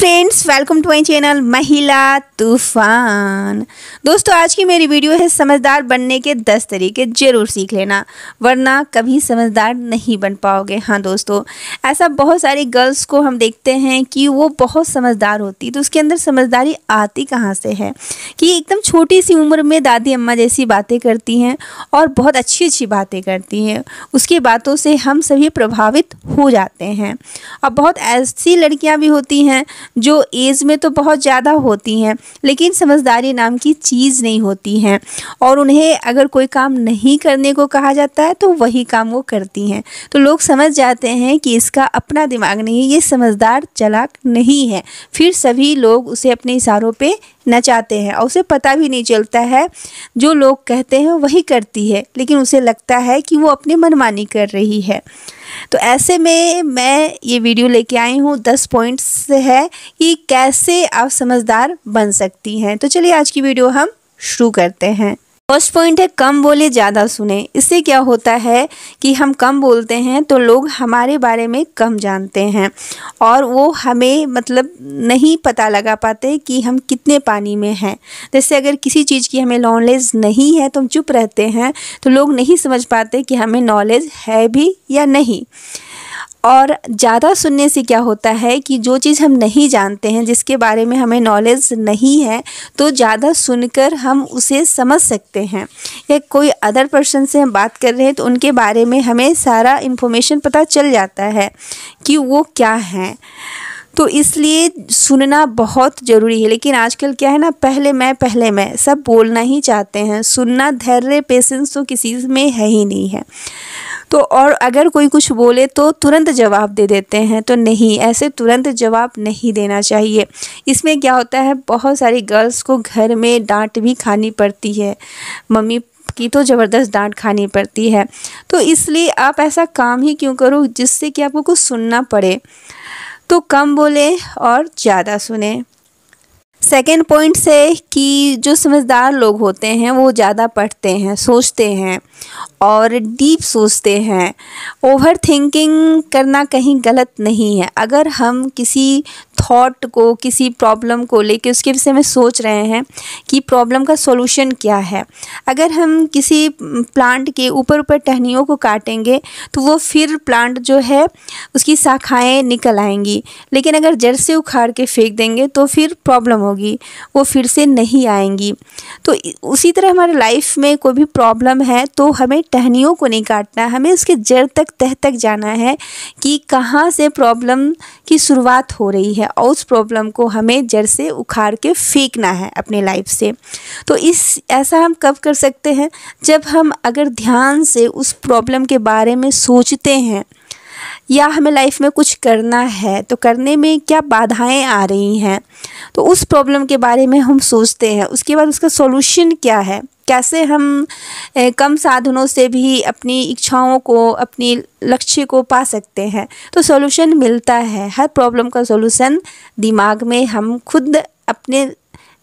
friends welcome to my channel महिला तूफान दोस्तों आज की मेरी वीडियो है समझदार बनने के दस तरीके ज़रूर सीख लेना वरना कभी समझदार नहीं बन पाओगे हाँ दोस्तों ऐसा बहुत सारी गर्ल्स को हम देखते हैं कि वो बहुत समझदार होती तो उसके अंदर समझदारी आती कहाँ से है कि एकदम छोटी सी उम्र में दादी अम्मा जैसी बातें करती हैं और बहुत अच्छी अच्छी बातें करती हैं उसकी बातों से हम सभी प्रभावित हो जाते हैं और बहुत ऐसी लड़कियाँ भी होती हैं जो एज में तो बहुत ज़्यादा होती हैं लेकिन समझदारी नाम की चीज़ नहीं होती हैं और उन्हें अगर कोई काम नहीं करने को कहा जाता है तो वही काम वो करती हैं तो लोग समझ जाते हैं कि इसका अपना दिमाग नहीं है ये समझदार चलाक नहीं है फिर सभी लोग उसे अपने इशारों पर नचाते हैं और उसे पता भी नहीं चलता है जो लोग कहते हैं वही करती है लेकिन उसे लगता है कि वो अपनी मनमानी कर रही है तो ऐसे में मैं ये वीडियो लेके आई हूँ दस पॉइंट्स है कि कैसे आप समझदार बन सकती हैं तो चलिए आज की वीडियो हम शुरू करते हैं फर्स्ट पॉइंट है कम बोले ज़्यादा सुने इससे क्या होता है कि हम कम बोलते हैं तो लोग हमारे बारे में कम जानते हैं और वो हमें मतलब नहीं पता लगा पाते कि हम कितने पानी में हैं जैसे अगर किसी चीज़ की हमें नॉलेज नहीं है तो हम चुप रहते हैं तो लोग नहीं समझ पाते कि हमें नॉलेज है भी या नहीं और ज़्यादा सुनने से क्या होता है कि जो चीज़ हम नहीं जानते हैं जिसके बारे में हमें नॉलेज नहीं है तो ज़्यादा सुनकर हम उसे समझ सकते हैं या कोई अदर पर्सन से हम बात कर रहे हैं तो उनके बारे में हमें सारा इन्फॉर्मेशन पता चल जाता है कि वो क्या हैं तो इसलिए सुनना बहुत ज़रूरी है लेकिन आजकल क्या है ना पहले मैं पहले मैं सब बोलना ही चाहते हैं सुनना धैर्य पेशेंस तो किसी में है ही नहीं है तो और अगर कोई कुछ बोले तो तुरंत जवाब दे देते हैं तो नहीं ऐसे तुरंत जवाब नहीं देना चाहिए इसमें क्या होता है बहुत सारी गर्ल्स को घर में डांट भी खानी पड़ती है मम्मी की तो ज़बरदस्त डांट खानी पड़ती है तो इसलिए आप ऐसा काम ही क्यों करो जिससे कि आपको कुछ सुनना पड़े तो कम बोले और ज़्यादा सुने सेकेंड पॉइंट से कि जो समझदार लोग होते हैं वो ज़्यादा पढ़ते हैं सोचते हैं और डीप सोचते हैं ओवर थिंकिंग करना कहीं गलत नहीं है अगर हम किसी थॉट को किसी प्रॉब्लम को लेके उसके विषय में सोच रहे हैं कि प्रॉब्लम का सॉल्यूशन क्या है अगर हम किसी प्लांट के ऊपर ऊपर टहनियों को काटेंगे तो वो फिर प्लांट जो है उसकी शाखाएं निकल आएंगी लेकिन अगर जड़ से उखाड़ के फेंक देंगे तो फिर प्रॉब्लम होगी होगी वो फिर से नहीं आएंगी तो उसी तरह हमारे लाइफ में कोई भी प्रॉब्लम है तो हमें टहनियों को नहीं काटना हमें उसके जड़ तक तह तक जाना है कि कहाँ से प्रॉब्लम की शुरुआत हो रही है और उस प्रॉब्लम को हमें जड़ से उखाड़ के फेंकना है अपने लाइफ से तो इस ऐसा हम कब कर सकते हैं जब हम अगर ध्यान से उस प्रॉब्लम के बारे में सोचते हैं या हमें लाइफ में कुछ करना है तो करने में क्या बाधाएं आ रही हैं तो उस प्रॉब्लम के बारे में हम सोचते हैं उसके बाद उसका सॉल्यूशन क्या है कैसे हम कम साधनों से भी अपनी इच्छाओं को अपनी लक्ष्य को पा सकते हैं तो सॉल्यूशन मिलता है हर प्रॉब्लम का सॉल्यूशन दिमाग में हम खुद अपने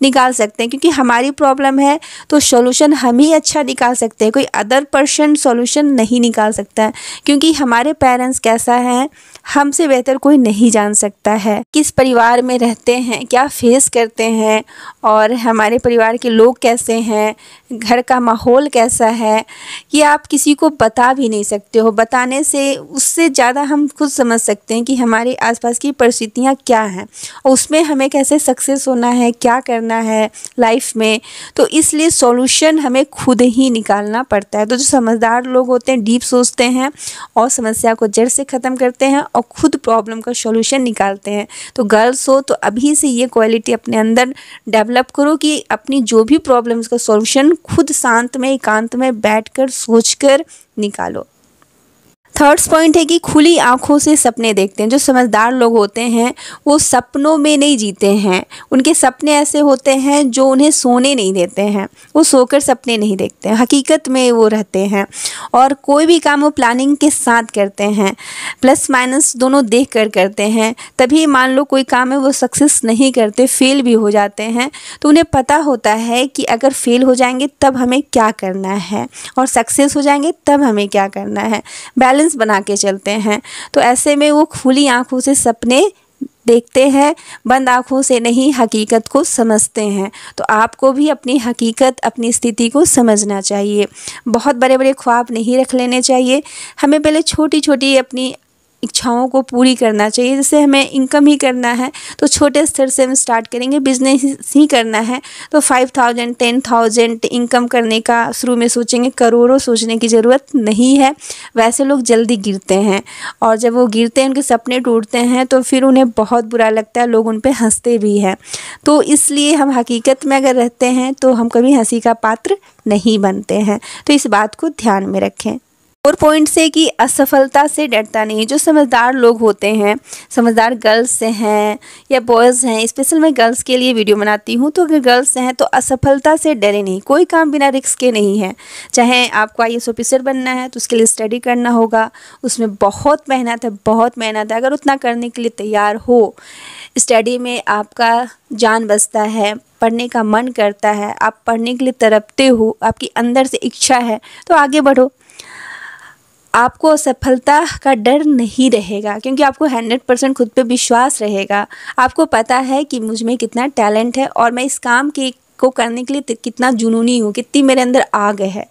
निकाल सकते हैं क्योंकि हमारी प्रॉब्लम है तो सॉल्यूशन हम ही अच्छा निकाल सकते हैं कोई अदर पर्सन सॉल्यूशन नहीं निकाल सकता है क्योंकि हमारे पेरेंट्स कैसा है हमसे बेहतर कोई नहीं जान सकता है किस परिवार में रहते हैं क्या फेस करते हैं और हमारे परिवार के लोग कैसे हैं घर का माहौल कैसा है ये आप किसी को बता भी नहीं सकते हो बताने से उससे ज़्यादा हम खुद समझ सकते हैं कि हमारे आसपास की परिस्थितियाँ क्या हैं और उसमें हमें कैसे सक्सेस होना है क्या करना करना है लाइफ में तो इसलिए सॉल्यूशन हमें खुद ही निकालना पड़ता है तो जो समझदार लोग होते हैं डीप सोचते हैं और समस्या को जड़ से ख़त्म करते हैं और खुद प्रॉब्लम का सॉल्यूशन निकालते हैं तो गर्ल्स हो तो अभी से ये क्वालिटी अपने अंदर डेवलप करो कि अपनी जो भी प्रॉब्लम्स का सॉल्यूशन खुद शांत में एकांत में बैठकर सोचकर निकालो थर्ड्स पॉइंट है कि खुली आँखों से सपने देखते हैं जो समझदार लोग होते हैं वो सपनों में नहीं जीते हैं उनके सपने ऐसे होते हैं जो उन्हें सोने नहीं देते हैं वो सोकर सपने नहीं देखते हैं हकीकत में वो रहते हैं और कोई भी काम वो प्लानिंग के साथ करते हैं प्लस माइनस दोनों देख कर करते हैं तभी मान लो कोई काम है वो सक्सेस नहीं करते फेल भी हो जाते हैं तो उन्हें पता होता है कि अगर फेल हो जाएंगे तब हमें क्या करना है और सक्सेस हो जाएंगे तब हमें क्या करना है बैलेंस बैलेंस बना के चलते हैं तो ऐसे में वो खुली आँखों से सपने देखते हैं बंद आँखों से नहीं हकीकत को समझते हैं तो आपको भी अपनी हकीकत अपनी स्थिति को समझना चाहिए बहुत बड़े बड़े ख्वाब नहीं रख लेने चाहिए हमें पहले छोटी छोटी अपनी इच्छाओं को पूरी करना चाहिए जैसे हमें इनकम ही करना है तो छोटे स्तर से हम स्टार्ट करेंगे बिजनेस ही करना है तो five thousand ten thousand income करने का शुरू में सोचेंगे करोड़ों सोचने की ज़रूरत नहीं है वैसे लोग जल्दी गिरते हैं और जब वो गिरते हैं उनके सपने टूटते हैं तो फिर उन्हें बहुत बुरा लगता है लोग उन पर हंसते भी हैं तो इसलिए हम हकीकत में अगर रहते हैं तो हम कभी हंसी का पात्र नहीं बनते हैं तो इस बात को ध्यान में रखें फोर पॉइंट से कि असफलता से डरता नहीं जो समझदार लोग होते हैं समझदार गर्ल्स हैं या बॉयज़ हैं स्पेशल मैं गर्ल्स के लिए वीडियो बनाती हूँ तो अगर गर्ल्स हैं तो असफलता से डरे नहीं कोई काम बिना रिक्स के नहीं है चाहे आपको आई एस ऑफिसर बनना है तो उसके लिए स्टडी करना होगा उसमें बहुत मेहनत है बहुत मेहनत है अगर उतना करने के लिए तैयार हो स्टडी में आपका जान बसता है पढ़ने का मन करता है आप पढ़ने के लिए तरपते हो आपकी अंदर से इच्छा है तो आगे बढ़ो आपको असफलता का डर नहीं रहेगा क्योंकि आपको 100 परसेंट खुद पे विश्वास रहेगा आपको पता है कि मुझ में कितना टैलेंट है और मैं इस काम के को करने के लिए कितना जुनूनी हूँ कितनी मेरे अंदर आग है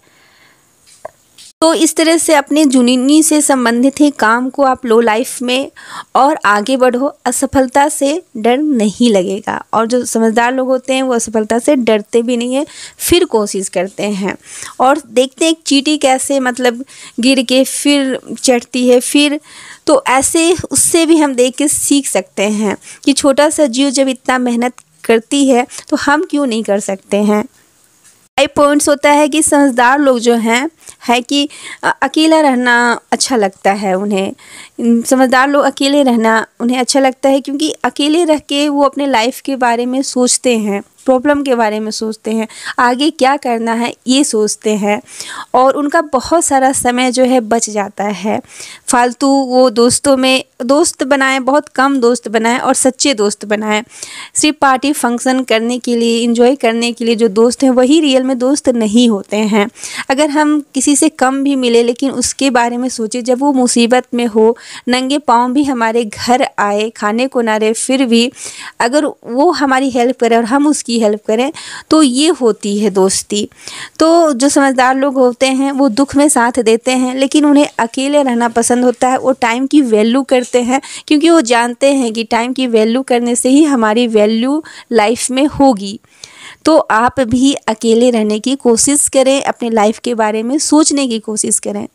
तो इस तरह से अपने जुनूनी से संबंधित ही काम को आप लो लाइफ में और आगे बढ़ो असफलता से डर नहीं लगेगा और जो समझदार लोग होते हैं वो असफलता से डरते भी नहीं हैं फिर कोशिश करते हैं और देखते हैं चीटी कैसे मतलब गिर के फिर चढ़ती है फिर तो ऐसे उससे भी हम देख के सीख सकते हैं कि छोटा सा जीव जब इतना मेहनत करती है तो हम क्यों नहीं कर सकते हैं फाइव पॉइंट्स होता है कि समझदार लोग जो हैं है कि अकेला रहना अच्छा लगता है उन्हें समझदार लोग अकेले रहना उन्हें अच्छा लगता है क्योंकि अकेले रह के वो अपने लाइफ के बारे में सोचते हैं प्रॉब्लम के बारे में सोचते हैं आगे क्या करना है ये सोचते हैं और उनका बहुत सारा समय जो है बच जाता है फालतू वो दोस्तों में दोस्त बनाएं बहुत कम दोस्त बनाएं और सच्चे दोस्त बनाएं सिर्फ पार्टी फंक्शन करने के लिए इंजॉय करने के लिए जो दोस्त हैं वही रियल में दोस्त नहीं होते हैं अगर हम किसी से कम भी मिले लेकिन उसके बारे में सोचें जब वो मुसीबत में हो नंगे पाँव भी हमारे घर आए खाने को ना रहे फिर भी अगर वो हमारी हेल्प करे और हम उसकी उनकी हेल्प करें तो ये होती है दोस्ती तो जो समझदार लोग होते हैं वो दुख में साथ देते हैं लेकिन उन्हें अकेले रहना पसंद होता है वो टाइम की वैल्यू करते हैं क्योंकि वो जानते हैं कि टाइम की वैल्यू करने से ही हमारी वैल्यू लाइफ में होगी तो आप भी अकेले रहने की कोशिश करें अपने लाइफ के बारे में सोचने की कोशिश करें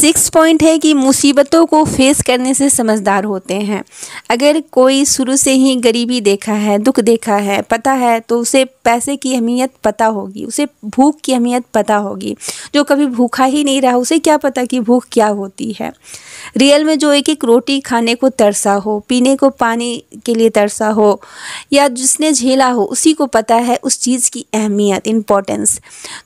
सिक्स पॉइंट है कि मुसीबतों को फेस करने से समझदार होते हैं अगर कोई शुरू से ही गरीबी देखा है दुख देखा है पता है तो उसे पैसे की अहमियत पता होगी उसे भूख की अहमियत पता होगी जो कभी भूखा ही नहीं रहा उसे क्या पता कि भूख क्या होती है रियल में जो एक एक रोटी खाने को तरसा हो पीने को पानी के लिए तरसा हो या जिसने झेला हो उसी को पता है उस चीज़ की अहमियत इम्पोर्टेंस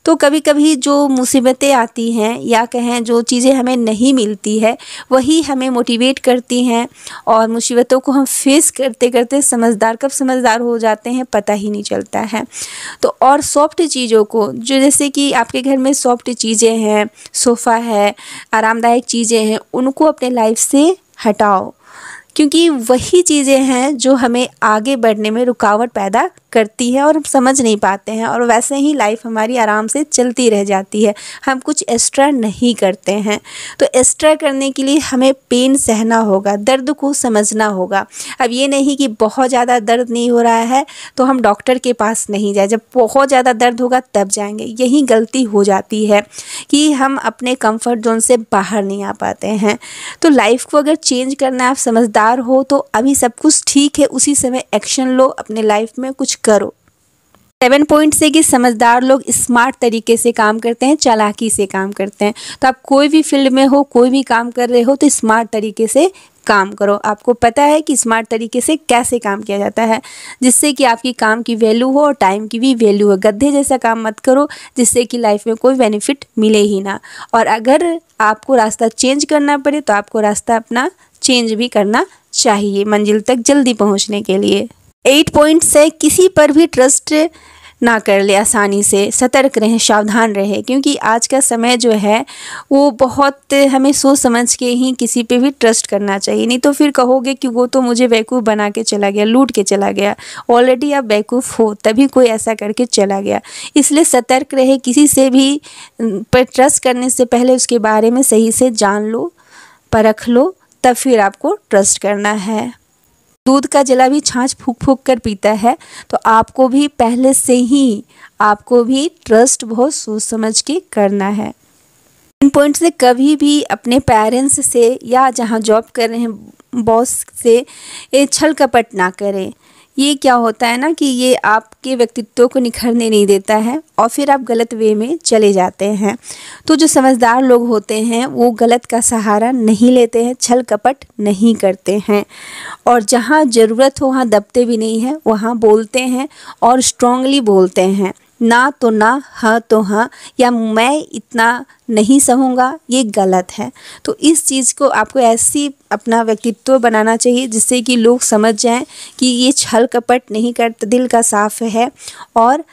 तो कभी कभी जो मुसीबतें आती हैं या कहें जो चीज़ें हमें नहीं मिलती है वही हमें मोटिवेट करती हैं और मुसीबतों को हम फेस करते करते समझदार कब समझदार हो जाते हैं पता ही नहीं चलता है तो और सॉफ्ट चीज़ों को जो जैसे कि आपके घर में सॉफ्ट चीज़ें हैं सोफ़ा है आरामदायक चीज़ें हैं उनको अपने लाइफ से हटाओ क्योंकि वही चीज़ें हैं जो हमें आगे बढ़ने में रुकावट पैदा करती है और हम समझ नहीं पाते हैं और वैसे ही लाइफ हमारी आराम से चलती रह जाती है हम कुछ एक्स्ट्रा नहीं करते हैं तो एक्स्ट्रा करने के लिए हमें पेन सहना होगा दर्द को समझना होगा अब ये नहीं कि बहुत ज़्यादा दर्द नहीं हो रहा है तो हम डॉक्टर के पास नहीं जाए जब बहुत ज़्यादा दर्द होगा तब जाएंगे यही गलती हो जाती है कि हम अपने कंफर्ट जोन से बाहर नहीं आ पाते हैं तो लाइफ को अगर चेंज करना है आप समझदार हो तो अभी सब कुछ ठीक है उसी समय एक्शन लो अपने लाइफ में कुछ करो सेवन पॉइंट से कि समझदार लोग स्मार्ट तरीके से काम करते हैं चालाकी से काम करते हैं तो आप कोई भी फील्ड में हो कोई भी काम कर रहे हो तो स्मार्ट तरीके से काम करो आपको पता है कि स्मार्ट तरीके से कैसे काम किया जाता है जिससे कि आपकी काम की वैल्यू हो और टाइम की भी वैल्यू हो गद्दे जैसा काम मत करो जिससे कि लाइफ में कोई बेनिफिट मिले ही ना और अगर आपको रास्ता चेंज करना पड़े तो आपको रास्ता अपना चेंज भी करना चाहिए मंजिल तक जल्दी पहुँचने के लिए एट पॉइंट्स है किसी पर भी ट्रस्ट ना कर ले आसानी से सतर्क रहें सावधान रहें क्योंकि आज का समय जो है वो बहुत हमें सोच समझ के ही किसी पे भी ट्रस्ट करना चाहिए नहीं तो फिर कहोगे कि वो तो मुझे बेवकूफ़ बना के चला गया लूट के चला गया ऑलरेडी आप बेवकूफ़ हो तभी कोई ऐसा करके चला गया इसलिए सतर्क रहे किसी से भी पर ट्रस्ट करने से पहले उसके बारे में सही से जान लो परख लो तब फिर आपको ट्रस्ट करना है दूध का जला भी छाछ फूक फूक कर पीता है तो आपको भी पहले से ही आपको भी ट्रस्ट बहुत सोच समझ के करना है इन पॉइंट से कभी भी अपने पेरेंट्स से या जहाँ जॉब कर रहे हैं बॉस से ये छल कपट ना करें ये क्या होता है ना कि ये आपके व्यक्तित्व को निखरने नहीं देता है और फिर आप गलत वे में चले जाते हैं तो जो समझदार लोग होते हैं वो गलत का सहारा नहीं लेते हैं छल कपट नहीं करते हैं और जहाँ ज़रूरत हो वहाँ दबते भी नहीं हैं वहाँ बोलते हैं और स्ट्रांगली बोलते हैं ना तो ना हाँ तो हाँ या मैं इतना नहीं सहूँगा ये गलत है तो इस चीज़ को आपको ऐसी अपना व्यक्तित्व बनाना चाहिए जिससे कि लोग समझ जाएं कि ये छल कपट नहीं करते दिल का साफ है और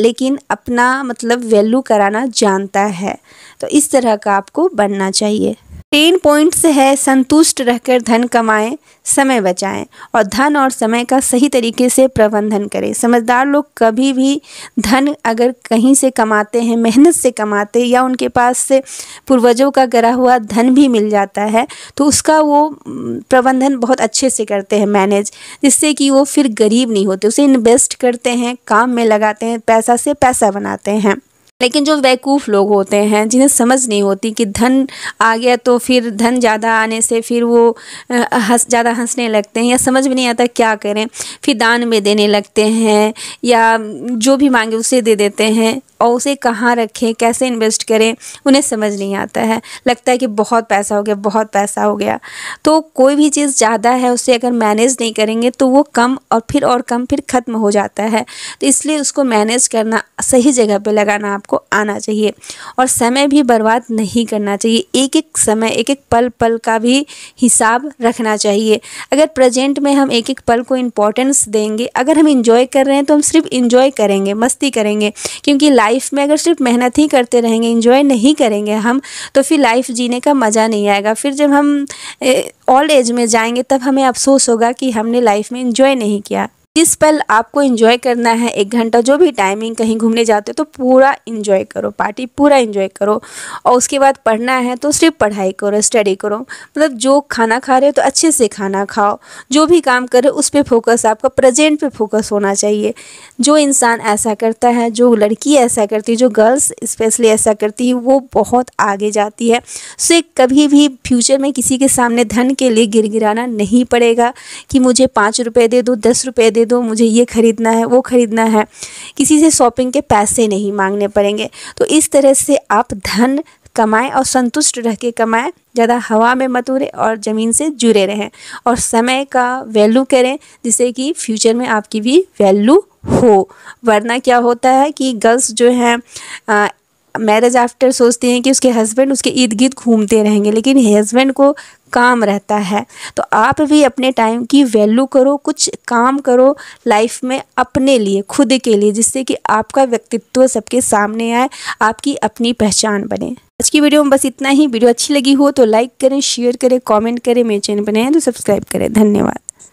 लेकिन अपना मतलब वैल्यू कराना जानता है तो इस तरह का आपको बनना चाहिए टेन पॉइंट्स है संतुष्ट रहकर धन कमाएं समय बचाएं और धन और समय का सही तरीके से प्रबंधन करें समझदार लोग कभी भी धन अगर कहीं से कमाते हैं मेहनत से कमाते या उनके पास से पूर्वजों का गरा हुआ धन भी मिल जाता है तो उसका वो प्रबंधन बहुत अच्छे से करते हैं मैनेज जिससे कि वो फिर गरीब नहीं होते उसे इन्वेस्ट करते हैं काम में लगाते हैं पैसा से पैसा बनाते हैं लेकिन जो बेवकूफ़ लोग होते हैं जिन्हें समझ नहीं होती कि धन आ गया तो फिर धन ज़्यादा आने से फिर वो हंस ज़्यादा हंसने लगते हैं या समझ में नहीं आता क्या करें फिर दान में देने लगते हैं या जो भी मांगे उसे दे देते हैं और उसे कहाँ रखें कैसे इन्वेस्ट करें उन्हें समझ नहीं आता है लगता है कि बहुत पैसा हो गया बहुत पैसा हो गया तो कोई भी चीज़ ज़्यादा है उसे अगर मैनेज नहीं करेंगे तो वो कम और फिर और कम फिर ख़त्म हो जाता है तो इसलिए उसको मैनेज करना सही जगह पर लगाना आप आपको आना चाहिए और समय भी बर्बाद नहीं करना चाहिए एक एक समय एक एक पल पल का भी हिसाब रखना चाहिए अगर प्रेजेंट में हम एक एक पल को इम्पोर्टेंस देंगे अगर हम इंजॉय कर रहे हैं तो हम सिर्फ इंजॉय करेंगे मस्ती करेंगे क्योंकि लाइफ में अगर सिर्फ मेहनत ही करते रहेंगे इंजॉय नहीं करेंगे हम तो फिर लाइफ जीने का मज़ा नहीं आएगा फिर जब हम ओल्ड एज में जाएंगे तब हमें अफसोस होगा कि हमने लाइफ में इंजॉय नहीं किया जिस पल आपको इन्जॉय करना है एक घंटा जो भी टाइमिंग कहीं घूमने जाते हो तो पूरा इन्जॉय करो पार्टी पूरा इन्जॉय करो और उसके बाद पढ़ना है तो सिर्फ पढ़ाई करो स्टडी करो मतलब जो खाना खा रहे हो तो अच्छे से खाना खाओ जो भी काम कर रहे हो उस पर फोकस आपका प्रेजेंट पे फोकस होना चाहिए जो इंसान ऐसा करता है जो लड़की ऐसा करती है जो गर्ल्स स्पेशली ऐसा करती है वो बहुत आगे जाती है उसे कभी भी फ्यूचर में किसी के सामने धन के लिए गिर गिराना नहीं पड़ेगा कि मुझे पाँच रुपये दे दो दस रुपये दे दो मुझे ये ख़रीदना है वो ख़रीदना है किसी से शॉपिंग के पैसे नहीं मांगने पड़ेंगे तो इस तरह से आप धन कमाएं और संतुष्ट रह के कमाएं ज़्यादा हवा में मत उड़े और ज़मीन से जुड़े रहें और समय का वैल्यू करें जिससे कि फ्यूचर में आपकी भी वैल्यू हो वरना क्या होता है कि गर्ल्स जो हैं मैरिज आफ्टर सोचती हैं कि उसके हस्बैंड उसके इर्द गिर्द घूमते रहेंगे लेकिन हस्बैंड को काम रहता है तो आप भी अपने टाइम की वैल्यू करो कुछ काम करो लाइफ में अपने लिए खुद के लिए जिससे कि आपका व्यक्तित्व सबके सामने आए आपकी अपनी पहचान बने आज की वीडियो में बस इतना ही वीडियो अच्छी लगी हो तो लाइक करें शेयर करें कमेंट करें मेरे चैनल पर नए तो सब्सक्राइब करें धन्यवाद